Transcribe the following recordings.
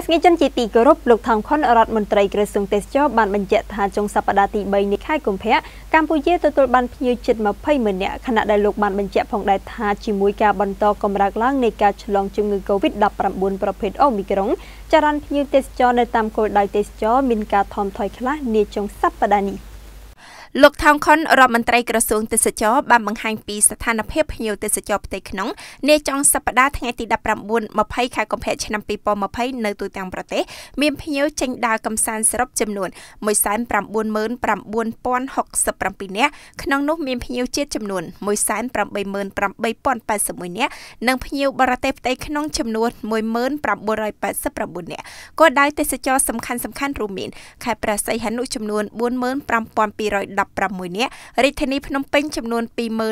ស្សនិកជនជាទីគោរពលោកថងខុនរដ្ឋមន្ត្រីក្រសួងទេសចរបានបញ្ជាក់ថាចុងសប្តាហ៍ទី3នៃខែកុម្ភៈកម្ពុជាទទួលបានភ្ញៀវជិត20ម៉ឺននាក់ខណៈដែលលោកបានបញ្ជាក់ផងដែរថាជាមួយការបន្តកម្រើកឡើងនៃការឆ្លងជំងឺ Covid-19 ប្រភេទអូមីក្រុងចរន្តភ្ញៀវទេសចរនៅតាមគោលដៅទេសចរមានការថមថយខ្លះនាចុងសប្តាហ៍នេះ។លោកថោងខុនរដ្ឋមន្ត្រីក្រសួងទេសចរបានបង្ហាញពីស្ថានភាពភ្ញៀវទេសចរផ្ទៃក្នុងនាចុងសប្តាហ៍ថ្ងៃទី19 20ខែកុម្ភៈឆ្នាំ2020នៅទូទាំងប្រទេស មានភ្ញៀវចេញដើរកម្សាន្តសរុបចំនួន199,067នាក់ក្នុងនោះ មានភ្ញៀវជាតិចំនួន188,081នាក់និងភ្ញៀវបរទេសផ្ទៃក្នុងចំនួន19,989នាក់ក៏ដៅទេសចរសំខាន់ៗរួមមានខេត្តព្រះសីហនុចំនួន45210 16នាក់រាជធានីភ្នំពេញចំនួន24804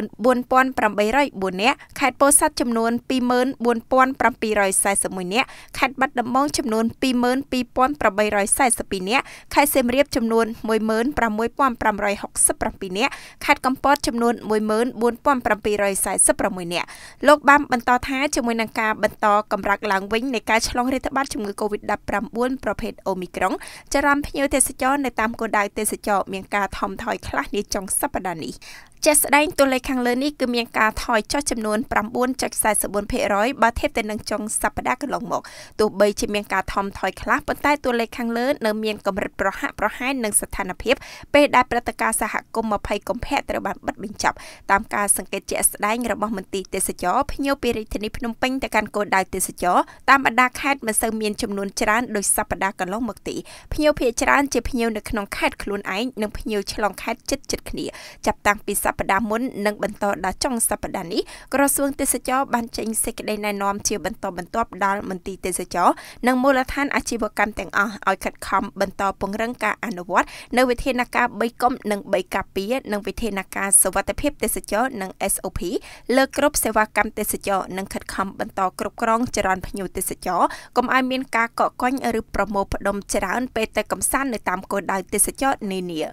នាក់ខេត្តពោធិ៍សាត់ចំនួន24741នាក់ខេត្តបាត់ដំបង ចំនួន22842នាក់ខេត្តសៀមរាប ចំនួន16567នាក់ខេត្តកំពតចំនួន14746នាក់លោកបានបន្តថាជាមួយនឹងការបន្តកម្រើកឡើងវិញនៃការឆ្លងរាតត្បាតជំងឺ Covid-19 ប្រភេទអូមីក្រុងចរន្តភ្ញៀវទេសចរនៅតាមគោលដៅទេសចរមានការថមថយខ្លះនាចុងសប្តាហ៍នេះជាក់ស្ដែងតួលេខខាងលើនេះគឺមានការថយចុះចំនួន9.44%បើធៀបទៅនឹងចុងសប្តាហ៍កន្លងមកទោះបីជាមានការថមថយខ្លះប៉ុន្តែតួលេខខាងលើ នៅ មានកម្រិតប្រហាក់ប្រហែលនឹងស្ថានភាពពេលដែលព្រឹត្តិការណ៍សហគមន៍20កុម្ភៈត្រូវបានបិទបញ្ចប់តាមការសង្កេតជាក់ស្ដែងរបស់មន្ទីរទេសចរភ្ញៀវពីរាជធានីភ្នំពេញទៅកាន់គោលដៅទេសចរតាមបណ្ដាខេត្តមិនសូវមានចំនួនច្រើនដោយសប្តាហ៍កន្លងមកទេភ្ញៀវភាគច្រើនជាភ្ញៀវនៅក្នុងខេត្តខ្លួនឯងនិងភ្ញៀវឆ្លងខេត្តជិតៗគ្នាចាប់តាំងពីសប្តាហ៍មុននិងបន្តដល់ចុងសប្តាហ៍នេះក្រសួងទេសចរបានចេញសេចក្តីណែនាំជាបន្តបន្ទាប់ដល់មន្ទីរទេសចរនិងមូលដ្ឋានអាជីវកម្មទាំងអស់ឲ្យខិតខំបន្តពង្រឹងការអនុវត្តនៅវិធានការ3កុំនិង3ការពារនិងវិធានការសុវត្ថិភាពទេសចរនិង SOP លើគ្រប់សេវាកម្មទេសចរនិងខិតខំបន្តគ្រប់គ្រងចរន្តភ្ញៀវទេសចរកុំឲ្យមានការកកកុញឬប្រមូលផ្ដុំច្រើនពេកទៅកំសាន្តនៅតាមគោលដៅទេសចរនានា។